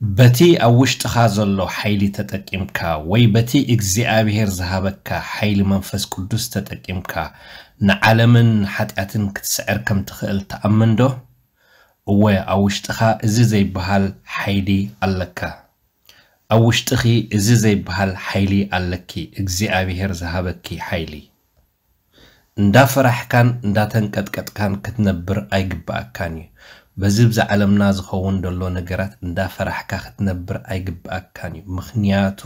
بتي أوش تخازل حيلي تتكيمكا وي بتي إجزي أبهر زهابكا حيلي منفس كدوس تتكيمكا نعلمن حتأتن كتسعر كم تخيل تأمن دو وي أوش تخا إزي زي بهال حيلي ألكا أوش تخي إزي زي بهال حيلي ألكي إجزي أبهر زهابكي حيلي ندا فرحكان ندا تنكتكتكان كتنبر أيقبأكان يو በዚ ብዛዕለምና ዝኸውን ደሎ ነገራት እንዳፈራሕካ ክትነብር ኣይግብኣካን እዩ ምክንያቱ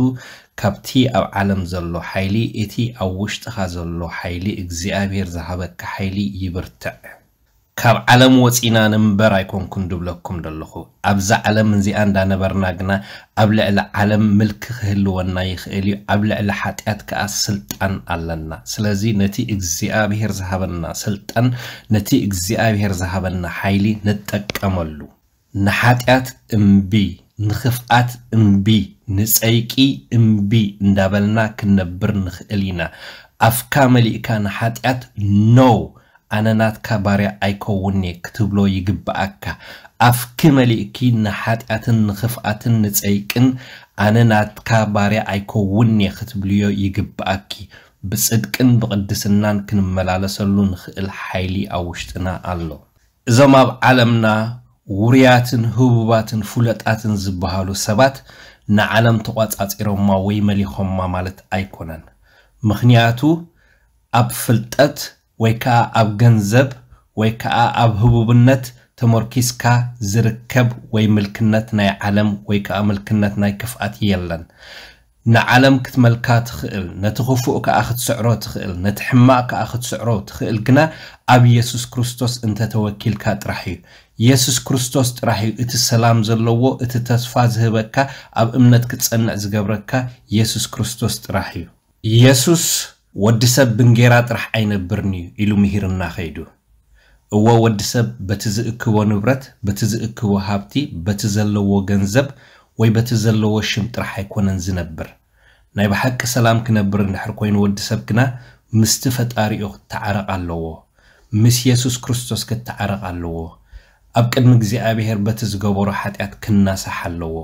ካብቲ ኣብ ዓለም ዘሎ ሓይሊ እቲ ኣብ ውሽጥኻ ዘሎ ሓይሊ እግዚኣብሔር ዝሃበካ ሓይሊ ይብርትዕ ካብ ዓለም ወፂና ንምንበር ኣይኮንኩን ድብለኩም ደለኹ ኣብዛ ዓለም እዚኣ እንዳነበርና ግና ኣብ ልዕሊ ዓለም ምልኪ ክህልወና ይኽእል እዩ ኣብ ልዕሊ ሓጢኣት ከዓ ስልጣን ኣለና ስለዚ ነቲ እግዚኣብሄር ዝሃበና ስልጣን ነቲ እግዚኣብሄር ዝሃበና ሓይሊ ንጠቀመሉ ንሓጢኣት እምቢ ንኽፍኣት እምቢ ንፀይቂ እምቢ እንዳበልና ክንነብር ንኽእል ኢና ኣፍካ መሊእካ ንሓጢኣት ኖው ኣነናትካ ባርያ ኣይከውንየ ክትብሎ ይግብኣካ ኣፍኪ መሊእኪ ንሓጢኣትን ንኽፍኣትን ንፀይቅን ኣነ ናትካ ባርያ ኣይከውንየ ክትብልዮ ይግብኣኪ ብፅድቅን ብቅድስናን ክንመላለሰሉ ንኽእል ሓይሊ ኣብ ውሽጥና ኣሎ እዞም ኣብ ዓለምና ውርያትን ህቡባትን ፍሉጣትን ዝበሃሉ ሰባት ንዓለም ተቋፃፂሮማ ወይ መሊኾማ ማለት ኣይኮነን ምክንያቱ ኣብ ፍልጠት ወይ ከዓ ኣብ ገንዘብ ወይ ከዓ ኣብ ህቡብነት ተመርኪስካ ዝርከብ ወይ ምልክነት ናይ ዓለም ወይ ከዓ ምልክነት ናይ ክፍኣት የለን ንዓለም ክትመልካ ትኽእል ነቲ ክፉእ ከዓ ክትስዕሮ ትኽእል ነቲ ሕማቕ ከዓ ክትስዕሮ ትኽእል ግና ኣብ ኢየሱስ ክርስቶስ እንተተወኪልካ ጥራሕ እዩ ኢየሱስ ክርስቶስ ጥራሕ እዩ እቲ ሰላም ዘለዎ እቲ ተስፋ ዝህበካ ኣብ እምነት ክትጸንዕ ዝገብረካ ኢየሱስ ክርስቶስ ጥራሕ እዩ ኢየሱስ ወዲ ሰብ ብንጌራ ጥራሕ ኣይነብርን እዩ ኢሉ ምሂርና ኸይዱ እዎ ወዲ ሰብ በቲ ዝእክቦ ንብረት በቲ ዝእክቦ ሃብቲ በቲ ዘለዎ ገንዘብ ወይ በቲ ዘለዎ ሽም ጥራሕ ኣይኮነን ዝነብር ናይ ብሓቂ ሰላም ክነብር እንድሕር ኮይኑ ወዲ ሰብ ግና ምስቲ ፈጣሪኡ ክተዓረቕ ኣለዎ ምስ የሱስ ክርስቶስ ክተዓረቕ ኣለዎ ኣብ ቅድሚ እግዚኣብሔር በቲ ዝገበሮ ሓጢኣት ክናሳሕ ኣለዎ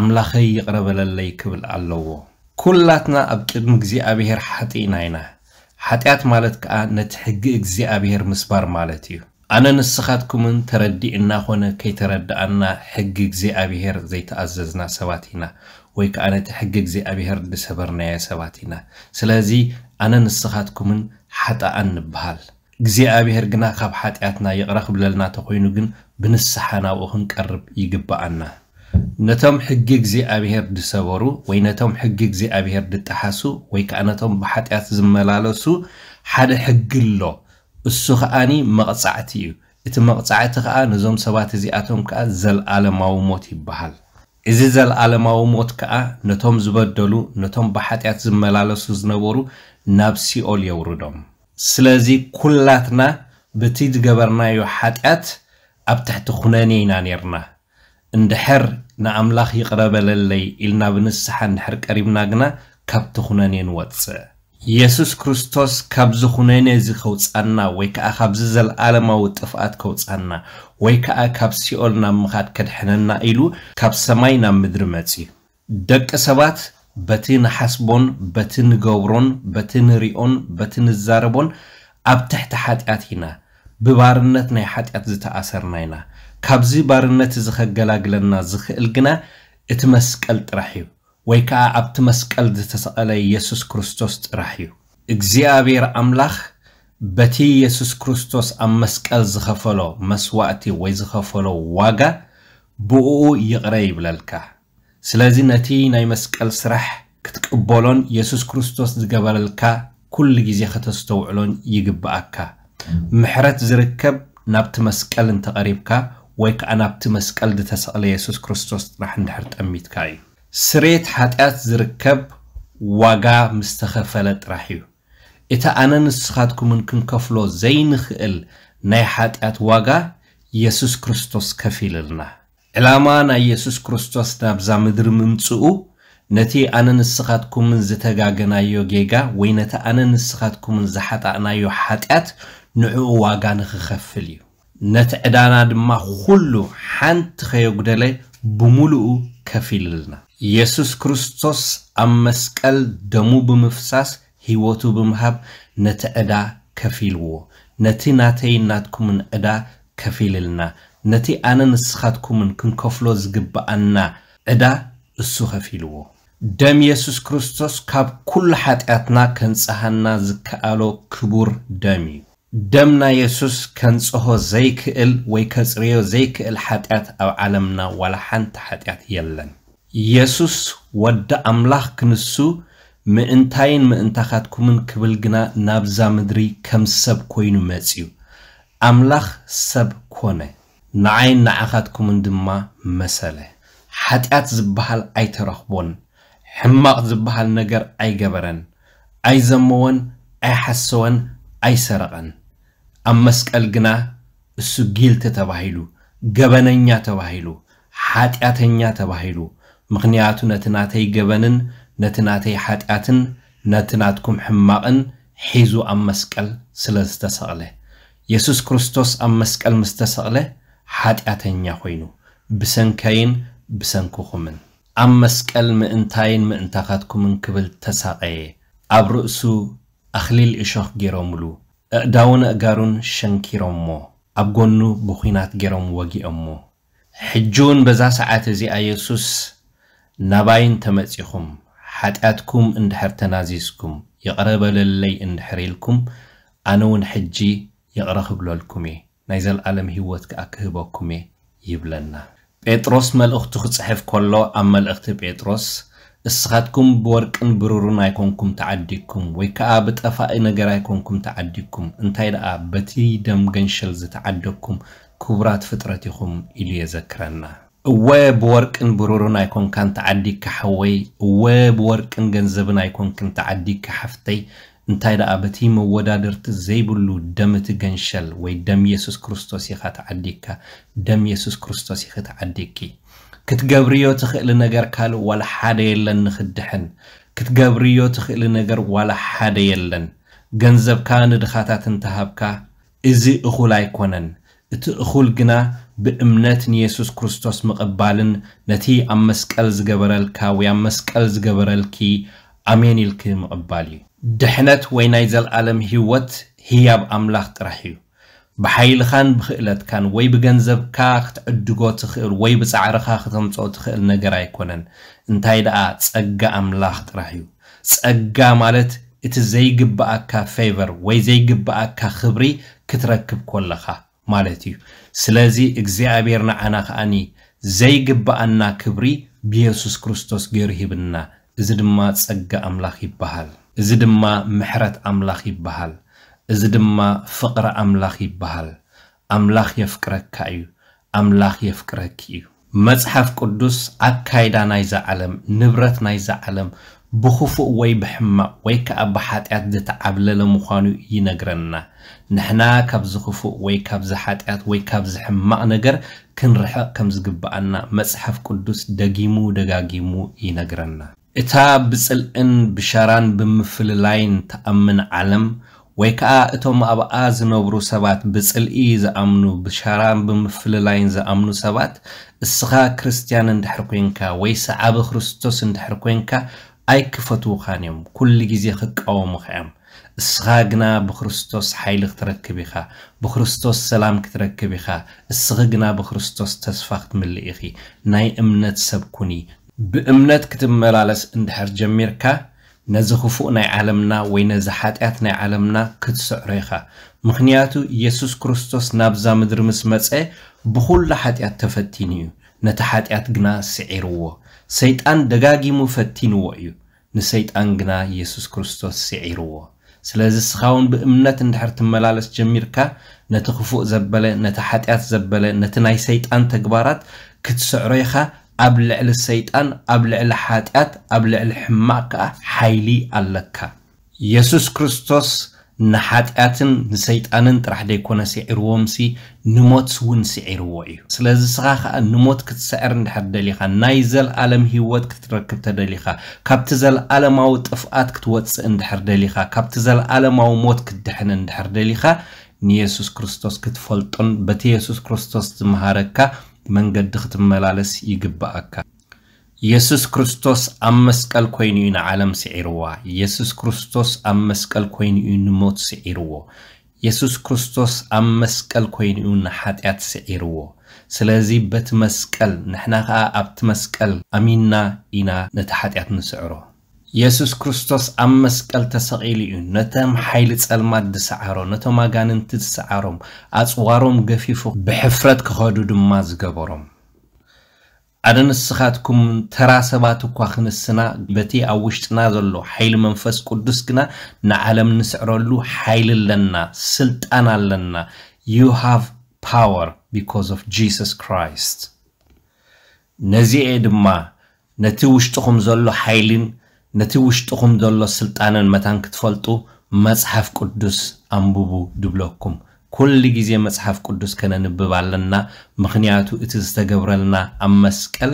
ኣምላኸይ ይቕረበለለይ ክብል ኣለዎ ኩላትና ኣብ ቅድሚ እግዚኣብሄር ሓጢእና ኢና ሓጢኣት ማለት ከዓ ነቲ ሕጊ እግዚኣብሄር ምስባር ማለት እዩ ኣነ ንስኻትኩምን ተረዲእና ኾነ ከይተረዳኣና ሕጊ እግዚኣብሄር ዘይተኣዘዝና ሰባት ኢና ወይ ከዓ ነቲ ሕጊ እግዚኣብሄር ንሰበርናየ ሰባት ኢና ስለዚ ኣነ ንስኻትኩምን ሓጣኣን ንበሃል እግዚኣብሄር ግና ካብ ሓጢኣትና ይቕረ ክብለልና ተኮይኑ ግን ብንስሓ ናብኡ ክንቀርብ ይግባኣና ነቶም ሕጊ እግዚኣብሔር ድሰበሩ ወይ ነቶም ሕጊ እግዚኣብሔር ድጠሓሱ ወይ ከዓ ነቶም ብሓጢኣት ዝመላለሱ ሓደ ሕጊ ኣሎ እሱ ከዓኒ መቕፃዕቲ እዩ እቲ መቕፃዕቲ ከዓ ነዞም ሰባት እዚኣቶም ከዓ ዘለኣለማዊ ሞት ይበሃል እዚ ዘለኣለማዊ ሞት ከዓ ነቶም ዝበደሉ ነቶም ብሓጢኣት ዝመላለሱ ዝነበሩ ናብ ሲኦል የውርዶም ስለዚ ኩላትና በቲ ዝገበርናዮ ሓጢኣት ኣብ ትሕቲ ኩነኔ ኢና ነርና እንድሕር ንኣምላኽ ይቕረበለለይ ኢልና ብንስሓ እንድሕር ቀሪብና ግና ካብቲ ኹነኔ ንወፅእ ኢየሱስ ክርስቶስ ካብዚ ኹነነ እዚ ከውፃና ወይ ከዓ ካብዚ ዘለኣለማዊ ጥፍኣት ከውፃና ወይ ከዓ ካብ ሲኦል ናብ ምኻድ ከድሕነና ኢሉ ካብ ሰማይ ናብ ምድሪ መጺኡ ደቂ ሰባት በቲ ንሓስቦን በቲ ንገብሮን በቲ ንሪኦን በቲ ንዛረቦን ኣብ ትሕቲ ሓጢኣት ኢና ብባርነት ናይ ሓጢኣት ዝተኣሰርና ኢና ካብዚ ባርነት እዚ ከገላግለና ዝኽእል ግና እቲ መስቀል ጥራሕ እዩ ወይ ከዓ ኣብቲ መስቀል ዝተሰቐለ ኢየሱስ ክርስቶስ ጥራሕ እዩ እግዚኣብሔር ኣምላኽ በቲ ኢየሱስ ክርስቶስ ኣብ መስቀል ዝኸፈሎ መስዋእቲ ወይ ዝኸፈሎ ዋጋ ብእኡ ይቕረ ይብለልካ ስለዚ ነቲ ናይ መስቀል ስራሕ ክትቅበሎን የሱስ ክርስቶስ ዝገበረልካ ኩሉ ግዜ ከተዝተውዕሎን ይግብኣካ ምሕረት ዝርከብ ናብቲ መስቀል እንተቐሪብካ ወይ ከዓ ናብቲ መስቀል ዝተሰቕለ የሱስ ክርስቶስ ጥራሕ እንድሕር ጠሚትካ እዩ ስሬት ሓጢኣት ዝርከብ ዋጋ ምስተኸፈለ ጥራሕ እዩ እቲ ኣነ ንስኻትኩምን ክንከፍሎ ዘይንኽእል ናይ ሓጢኣት ዋጋ የሱስ ክርስቶስ ከፍ ኢልልና ዕላማ ናይ የሱስ ክርስቶስ ናብዛ ምድሪ ምምፅኡ ነቲ ኣነ ንስኻትኩምን ዝተጋገናዮ ጌጋ ወይ ነቲ ኣነ ንስኻትኩምን ዝሓጣእናዮ ሓጢኣት ንዕኡ ዋጋ ንኽኸፍል እዩ ነቲ ዕዳና ድማ ኩሉ ሓንቲ ከየጉደለ ብምሉኡ ከፍ ኢልልና ኢየሱስ ክርስቶስ ኣብ መስቀል ደሙ ብምፍሳስ ሂወቱ ብምሃብ ነቲ ዕዳ ከፍ ኢልዎ ነቲ ናተይ ናትኩምን ዕዳ ከፍ ኢልልና ነቲ ኣነ ንስኻትኩምን ክንከፍሎ ዝግብኣና ዕዳ እሱ ከፍ ኢልዎ ደም የሱስ ክርስቶስ ካብ ኩሉ ሓጢኣትና ከንፀሃና ዝከኣሎ ክቡር ደም እዩ ደምና የሱስ ከንጽሆ ዘይክእል ወይ ከፅርዮ ዘይክእል ሓጢኣት ኣብ ዓለምና ዋላ ሓንቲ ሓጢኣት የለን የሱስ ወዲ ኣምላኽ ክንሱ ምእንታይን ምእንታኻትኩምን ክብል ግና ናብዛ ምድሪ ከም ሰብ ኮይኑ መፅዩ ኣምላኽ ሰብ ኮነ ንዓይን ንዓኻትኩምን ድማ መሰለ ሓጢኣት ዝበሃል ኣይተረኽቦን ሕማቕ ዝበሃል ነገር ኣይገበረን ኣይዘመወን ኣይሓሰወን ኣይሰረቐን ኣብ መስቀል ግና እሱ ጊልቲ ተባሂሉ ገበነኛ ተባሂሉ ሓጢኣተኛ ተባሂሉ ምክንያቱ ነቲ ናተይ ገበንን ነቲ ናተይ ሓጢኣትን ነቲ ናትኩም ሕማቕን ሒዙ ኣብ መስቀል ስለ ዝተሰቕለ የሱስ ክርስቶስ ኣብ መስቀል ምስ ተሰቕለ ሓጢኣተኛ ኮይኑ ብሰንከይን ብሰንኩኹምን ኣብ መስቀል ምእንታይን ምእንታኻትኩምን ክብል ተሳቀየ ኣብ ርእሱ ኣኽሊል እሾኽ ገይሮምሉ ኣእዳውን ኣእጋሩን ሸንኪሮሞ ኣብ ጎኑ ብኹናት ገይሮም ወጊኦሞ ሕጂ እውን በዛ ሰዓት እዚኣ የሱስ ናባይን ተመጺኹም ሓጢኣትኩም እንድሕር ተናዚዝኩም ይቕረ በለለይ እንድሕር ኢልኩም ኣነ እውን ሕጂ ይቕረ ክብለልኩም እየ ናይ ዘለኣለም ህይወት ከዓ ክህበኩም እየ ይብለና ጴጥሮስ መልእኽቱ ክጽሕፍ ከሎ ኣብ መልእኽቲ ጴጥሮስ السخاتكم بوركن برورون أيكونكم تعديكم ويكابت أفائنا جرا أيكونكم تعديكم انتايد أبتي دم جنشلز تعدكم كبرات فترتكم إلي ذكرنا وبوركن برورون أيكون كان تعدي كحوي وبوركن جنزبن أيكون كان تعدي كحفتي انتايد أبتي مودادرت زيبلو دمت جنشل وي دم يسوس كريستوس يخات عديكا دم يسوس كريستوس يخات عديكي ክትገብርዮ ትኽእል ነገር ካልእ ዋላ ሓደ የለን ንኽድሕን ክትገብርዮ ትኽእል ነገር ዋላ ሓደ የለን ገንዘብካ ንድኻታት እንተሃብካ እዚ እኹል ኣይኮነን እቲ እኹል ግና ብእምነት ንየሱስ ክርስቶስ ምቕባልን ነቲ ኣብ መስቀል ዝገበረልካ ወይ ኣብ መስቀል ዝገበረልኪ ኣሜን ኢልክ ምቕባል እዩ ድሕነት ወይ ናይ ዘለኣለም ህይወት ህያብ ኣምላኽ ጥራሕ እዩ ብሓይልኻን ብኽእለትካን ወይ ብገንዘብካ ክትዕድጎ ትኽእል ወይ ብፃዕርኻ ክተምፅኦ ትኽእል ነገር ኣይኮነን እንታይ ደኣ ፀጋ ኣምላኽ ጥራሕ እዩ ፀጋ ማለት እቲ ዘይግባኣካ ፌቨር ወይ ዘይግባኣካ ክብሪ ክትረክብ ኮለኻ ማለት እዩ ስለዚ እግዚኣብሔር ንዓና ከዓኒ ዘይግባኣና ክብሪ ብየሱስ ክርስቶስ ገይሩ ሂብና እዚ ድማ ፀጋ ኣምላኽ ይበሃል እዚ ድማ ምሕረት ኣምላኽ ይበሃል እዚ ድማ ፍቕሪ ኣምላኽ ይበሃል ኣምላኽ የፍቅረካ እዩ ኣምላኽ የፍቅረኪ እዩ መፅሓፍ ቅዱስ ኣካይዳ ናይዛ ዓለም ንብረት ናይዛ ዓለም ብኽፉእ ወይ ብሕማቕ ወይ ከዓ ብሓጢኣት ዝተዓብለለ ምዃኑ ይነግረና ንሕና ካብዚ ክፉእ ወይ ካብዚ ሓጢኣት ወይ ካብዚ ሕማቕ ነገር ክንርሕቕ ከም ዝግባአና መፅሓፍ ቅዱስ ደጊሙ ደጋጊሙ ይነግረና እታ ብፅልእን ብሸራን ብምፍልላይን ተኣምን ዓለም ወይ ከዓ እቶም ኣብኣ ዝነብሩ ሰባት ብፅልኢ ዝኣምኑ ብሻራን ብምፍልላይን ዝኣምኑ ሰባት እስኻ ክርስትያን እንድሕር ኮንካ ወይ ሰዓቢ ክርስቶስ እንድሕር ኮንካ ኣይክፈትውኻን እዮም ኩሉ ግዜ ክቃወሙኸ እዮም እስኻ ግና ብክርስቶስ ሓይሊ ክትረክብ ኢኻ ብክርስቶስ ሰላም ክትረክብ ኢኻ እስኺ ግና ብክርስቶስ ተስፋ ክትምልእ ኢኺ ናይ እምነት ሰብ ኩኒ ብእምነት ክትመላለስ እንድሕር ጀሚርካ ነዚ ክፉእ ናይ ዓለምና ወይ ነዚ ሓጢኣት ናይ ዓለምና ክትስዕሮ ኢኻ ምክንያቱ ኢየሱስ ክርስቶስ ናብዛ ምድሪ ምስ መፀ ብኩሉ ሓጢኣት ተፈቲኑ እዩ ነቲ ሓጢኣት ግና ስዒርዎ ሰይጣን ደጋጊሙ ፈቲንዎ እዩ ንሰይጣን ግና ኢየሱስ ክርስቶስ ስዒርዎ ስለዚ ስኻ እውን ብእምነት እንድሕር ትመላለስ ጀሚርካ ነቲ ክፉእ ዘበለ ነቲ ሓጢኣት ዘበለ ነቲ ናይ ሰይጣን ተግባራት ክትስዕሮ ኢኻ ኣብ ልዕሊ ሰይጣን ኣብ ልዕሊ ሓጢኣት ኣብ ልዕሊ ሕማቅ ከዓ ሓይሊ ኣለካ የሱስ ክርስቶስ ንሓጢኣትን ንሰይጣንን ጥራሕ ደይኮነ ስዒርዎምሲ ንሞት እውን ስዒርዎ እዩ ስለዚ ስኻ ከዓ ንሞት ክትስዕር እንድሕር ደሊኻ ናይ ዘለኣለም ሂወት ክትረክብ ተደሊኻ ካብቲ ዘለኣለማዊ ጥፍኣት ክትወፅእ እንድሕር ደሊኻ ካብቲ ዘለኣለማዊ ሞት ክትድሕን እንድሕር ደሊኻ ንየሱስ ክርስቶስ ክትፈልጦን በቲ የሱስ ክርስቶስ ዝመሃረካ መንገዲ ክትመላለስ ይግባአካ ኢየሱስ ክርስቶስ ኣብ መስቀል ኮይኑ እዩ ንዓለም ስዒርዋ ኢየሱስ ክርስቶስ ኣብ መስቀል ኮይኑ እዩ ንሞት ስዒርዎ የሱስ ክርስቶስ ኣብ መስቀል ኮይኑ እዩ ንሓጢኣት ስዒርዎ ስለዚ በቲ መስቀል ንሕና ከዓ ኣብቲ መስቀል ኣሚንና ኢና ነቲ ሓጢኣት ንስዕሮ يسوس كريستوس أم مسكال تسقيليون نتام حيل تسلمات دسعارون نتام أغانن تسعارون أسوارون مغفيفو بحفرت كخادو دماز غبرون أدن السخاتكم كواخن السنا بتي أوشت نازلو حيل منفس قدسكنا نعلم نسعرولو حيل لنا سلطانا لنا You have power because of Jesus Christ نزي إدما نتي زلو ذلو حيلين ነቲ ውሽጡኹም ዘሎ ስልጣንን መታን ክትፈልጡ መፅሓፍ ቅዱስ ኣንብቡ ድብለኩም ኩሉ ግዜ መፅሓፍ ቅዱስ ከነንብብ ኣለና ምክንያቱ እቲ ዝተገብረልና ኣብ መስቀል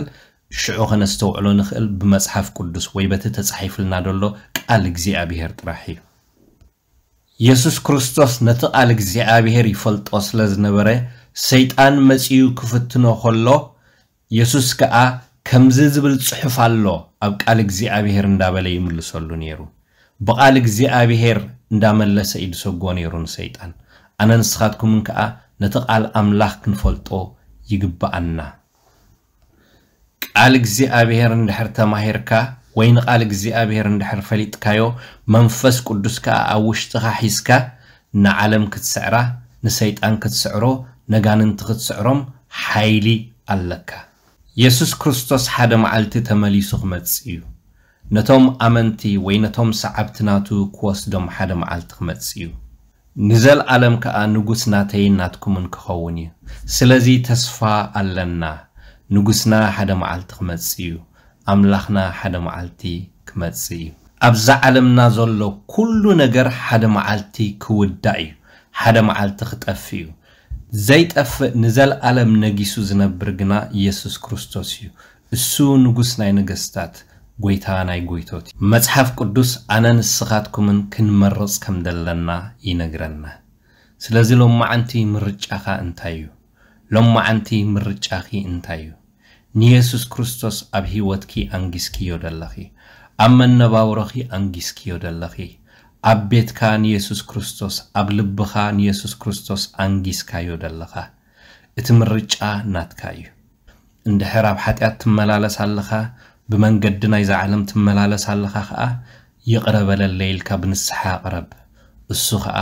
ሽዑ ከነስተውዕሎ ንክእል ብመፅሓፍ ቅዱስ ወይ በቲ ተፃሒፍልና ደሎ ቃል እግዚኣብሄር ጥራሕ እዩ የሱስ ክርስቶስ ነቲ ቃል እግዚኣብሄር ይፈልጦ ስለ ዝነበረ ሰይጣን መፅኡ ክፍትኖ ከሎ የሱስ ከዓ ከምዚ ዝብል ፅሑፍ ኣሎ ኣብ ቃል እግዚኣብሄር እንዳበለ ይምልሰሉ ነይሩ ብቓል እግዚኣብሄር እንዳመለሰ እዩ ዝሰጎ ነይሩ ንሰይጣን ኣነ ንስኻትኩምን ከዓ ነቲ ቓል ኣምላኽ ክንፈልጦ ይግባኣና ቃል እግዚኣብሄር እንድሕር ተማሂርካ ወይ ንቓል እግዚኣብሄር እንድሕር ፈሊጥካዮ መንፈስ ቅዱስ ከዓ ኣብ ውሽጢኻ ሒዝካ ንዓለም ክትስዕራ ንሰይጣን ክትስዕሮ ነጋንንቲ ክትስዕሮም ሓይሊ ኣለካ የሱስ ክርስቶስ ሓደ መዓልቲ ተመሊሱ ክመፅ እዩ ነቶም ኣመንቲ ወይ ነቶም ሰዓብቲ ናቱ ክወስዶም ሓደ መዓልቲ ክመፅ እዩ ንዘለዓለም ከዓ ንጉስ ናተይን ናትኩምን ክኸውን እዩ ስለዚ ተስፋ ኣለና ንጉስና ሓደ መዓልቲ ክመፅ እዩ ኣምላኽና ሓደ መዓልቲ ክመፅ እዩ ኣብዛ ዓለምና ዘሎ ኩሉ ነገር ሓደ መዓልቲ ክውዳእ እዩ ሓደ መዓልቲ ክጠፍ እዩ ዘይጠፍእ ንዘለዓለም ነጊሱ ዝነብር ግና ኢየሱስ ክርስቶስ እዩ እሱ ንጉስ ናይ ነገስታት ጎይታ ናይ ጎይቶት እዩ መፅሓፍ ቅዱስ ኣነ ንስኻትኩምን ክንመርፅ ከም ዘለና ይነግረና ስለዚ ሎማዓንቲ ምርጫኻ እንታይ እዩ ሎማዓንቲ ምርጫኺ እንታይ እዩ ንየሱስ ክርስቶስ ኣብ ሂወትኪ ኣንጊስኪዮ ደለኺ ኣብ መነባብሮኺ ኣንጊስኪዮ ደለኺ ኣብ ቤትካ ንየሱስ ክርስቶስ ኣብ ልብኻ ንየሱስ ክርስቶስ ኣንጊስካዮ ዘለኻ እቲ ምርጫ ናትካ እዩ እንድሕር ኣብ ሓጢኣት ትመላለስ ኣለኻ ብመንገዲ ናይ ዝዓለም ትመላለስ ኣለኻ ከዓ ይቕረበለለ ኢልካ ብንስሓ ቅረብ እሱ ከዓ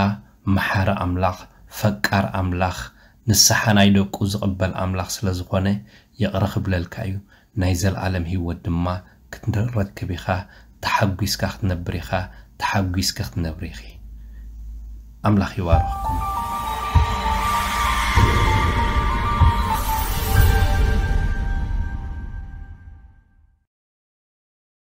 መሓሪ ኣምላኽ ፈቃር ኣምላኽ ንስሓ ናይ ደቁ ዝቕበል ኣምላኽ ስለ ዝኾነ ይቕረ ክብለልካ እዩ ናይ ዘለዓለም ሂወት ድማ ክትረክብ ኢኻ ተሓጒስካ ክትነብር ኢኻ تحاقيس كخت نبريخي أملا خيواركم